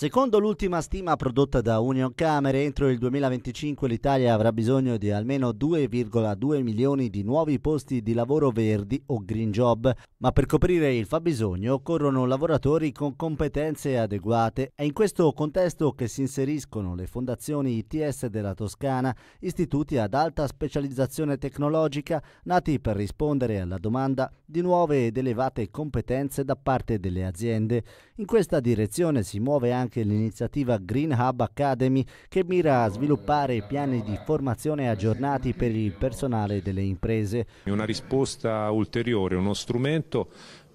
Secondo l'ultima stima prodotta da Union Camere, entro il 2025 l'Italia avrà bisogno di almeno 2,2 milioni di nuovi posti di lavoro verdi o green job, ma per coprire il fabbisogno occorrono lavoratori con competenze adeguate. È in questo contesto che si inseriscono le fondazioni ITS della Toscana, istituti ad alta specializzazione tecnologica, nati per rispondere alla domanda di nuove ed elevate competenze da parte delle aziende. In questa direzione si muove anche anche l'iniziativa Green Hub Academy che mira a sviluppare piani di formazione aggiornati per il personale delle imprese. Una risposta ulteriore, uno strumento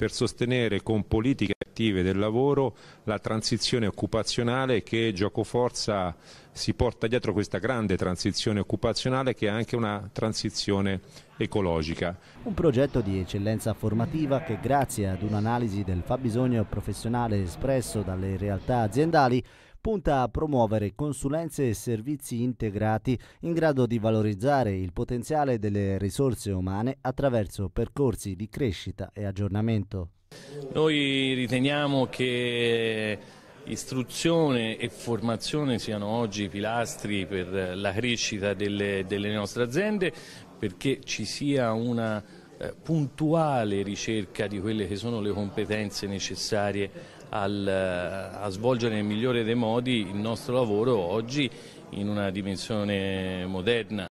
per sostenere con politiche attive del lavoro la transizione occupazionale che Giocoforza si porta dietro questa grande transizione occupazionale che è anche una transizione ecologica. Un progetto di eccellenza formativa che grazie ad un'analisi del fabbisogno professionale espresso dalle realtà aziendali punta a promuovere consulenze e servizi integrati in grado di valorizzare il potenziale delle risorse umane attraverso percorsi di crescita e aggiornamento. Noi riteniamo che istruzione e formazione siano oggi i pilastri per la crescita delle, delle nostre aziende perché ci sia una eh, puntuale ricerca di quelle che sono le competenze necessarie al, eh, a svolgere nel migliore dei modi il nostro lavoro oggi in una dimensione moderna.